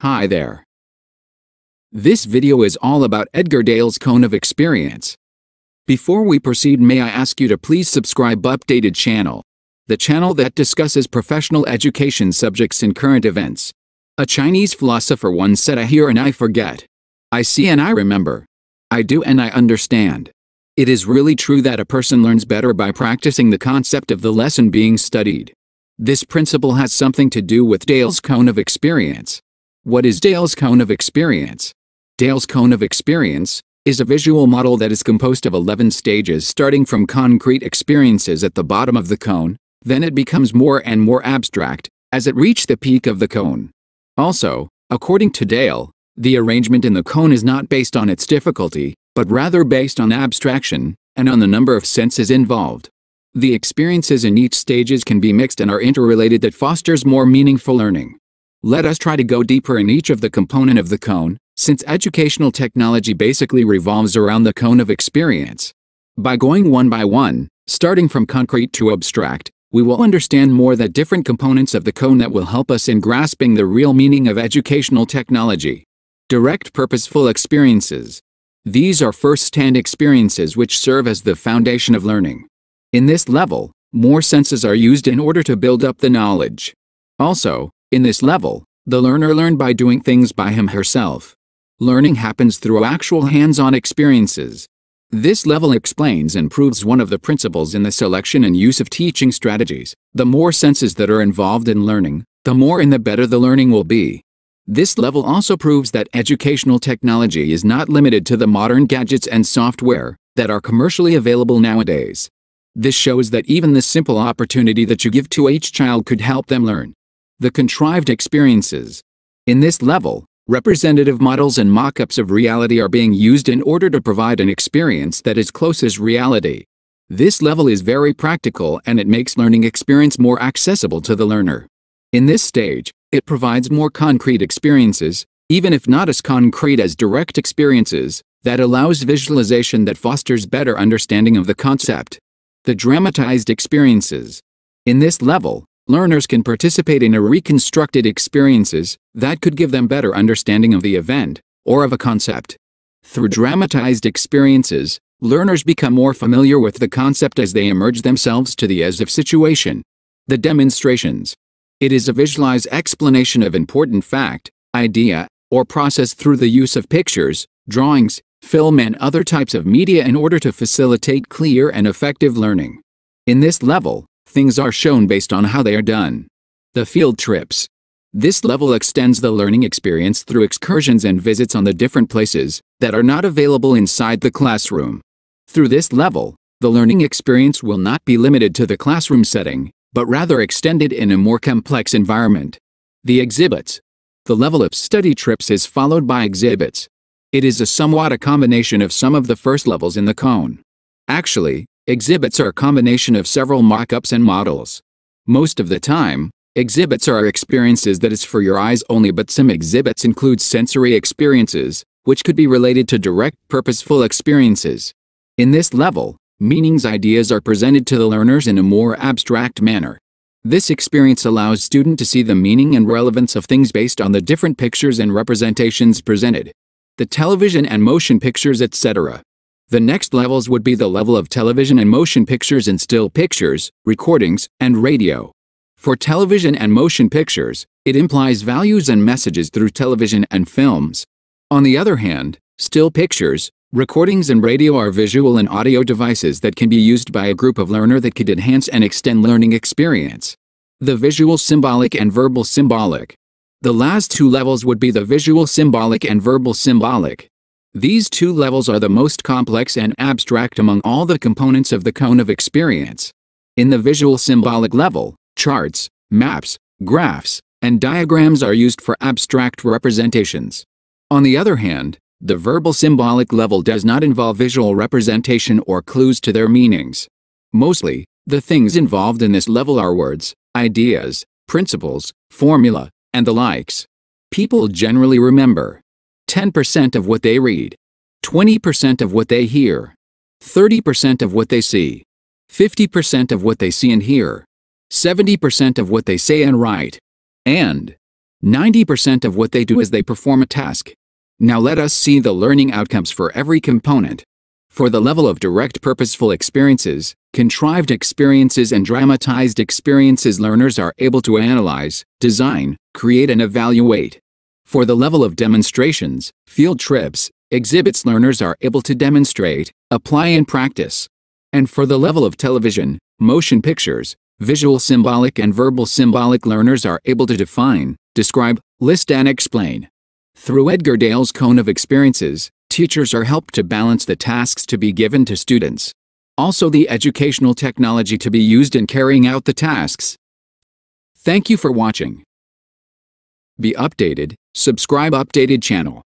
Hi there. This video is all about Edgar Dale's cone of experience. Before we proceed, may I ask you to please subscribe updated channel, the channel that discusses professional education subjects and current events. A Chinese philosopher once said I hear and I forget. I see and I remember. I do and I understand. It is really true that a person learns better by practicing the concept of the lesson being studied. This principle has something to do with Dale's cone of experience. What is Dale's cone of experience? Dale's cone of experience is a visual model that is composed of 11 stages starting from concrete experiences at the bottom of the cone, then it becomes more and more abstract as it reached the peak of the cone. Also, according to Dale, the arrangement in the cone is not based on its difficulty, but rather based on abstraction and on the number of senses involved. The experiences in each stages can be mixed and are interrelated that fosters more meaningful learning. Let us try to go deeper in each of the component of the cone, since educational technology basically revolves around the cone of experience. By going one by one, starting from concrete to abstract, we will understand more the different components of the cone that will help us in grasping the real meaning of educational technology. Direct purposeful experiences. These are first-hand experiences which serve as the foundation of learning. In this level, more senses are used in order to build up the knowledge. Also, in this level, the learner learned by doing things by him herself. Learning happens through actual hands-on experiences. This level explains and proves one of the principles in the selection and use of teaching strategies. The more senses that are involved in learning, the more and the better the learning will be. This level also proves that educational technology is not limited to the modern gadgets and software that are commercially available nowadays. This shows that even the simple opportunity that you give to each child could help them learn. The contrived experiences. In this level, representative models and mock-ups of reality are being used in order to provide an experience that is close as reality. This level is very practical and it makes learning experience more accessible to the learner. In this stage, it provides more concrete experiences, even if not as concrete as direct experiences, that allows visualization that fosters better understanding of the concept. The dramatized experiences. In this level, learners can participate in a reconstructed experiences that could give them better understanding of the event or of a concept. Through dramatized experiences, learners become more familiar with the concept as they emerge themselves to the as-if situation. The demonstrations. It is a visualized explanation of important fact, idea, or process through the use of pictures, drawings, film and other types of media in order to facilitate clear and effective learning. In this level, things are shown based on how they are done. The field trips. This level extends the learning experience through excursions and visits on the different places that are not available inside the classroom. Through this level, the learning experience will not be limited to the classroom setting, but rather extended in a more complex environment. The exhibits. The level of study trips is followed by exhibits. It is a somewhat a combination of some of the first levels in the cone. Actually, Exhibits are a combination of several mock-ups and models. Most of the time, exhibits are experiences that is for your eyes only but some exhibits include sensory experiences, which could be related to direct purposeful experiences. In this level, meanings ideas are presented to the learners in a more abstract manner. This experience allows student to see the meaning and relevance of things based on the different pictures and representations presented. The television and motion pictures etc. The next levels would be the level of television and motion pictures and still pictures, recordings, and radio. For television and motion pictures, it implies values and messages through television and films. On the other hand, still pictures, recordings and radio are visual and audio devices that can be used by a group of learner that could enhance and extend learning experience. The visual symbolic and verbal symbolic. The last two levels would be the visual symbolic and verbal symbolic. These two levels are the most complex and abstract among all the components of the cone of experience. In the visual symbolic level, charts, maps, graphs, and diagrams are used for abstract representations. On the other hand, the verbal symbolic level does not involve visual representation or clues to their meanings. Mostly, the things involved in this level are words, ideas, principles, formula, and the likes. People generally remember, 10% of what they read, 20% of what they hear, 30% of what they see, 50% of what they see and hear, 70% of what they say and write, and 90% of what they do as they perform a task. Now let us see the learning outcomes for every component. For the level of direct purposeful experiences, contrived experiences and dramatized experiences learners are able to analyze, design, create and evaluate. For the level of demonstrations, field trips, exhibits learners are able to demonstrate, apply and practice. And for the level of television, motion pictures, visual symbolic and verbal symbolic learners are able to define, describe, list and explain. Through Edgar Dale's cone of experiences, teachers are helped to balance the tasks to be given to students. Also the educational technology to be used in carrying out the tasks. Thank you for watching. Be updated, subscribe updated channel.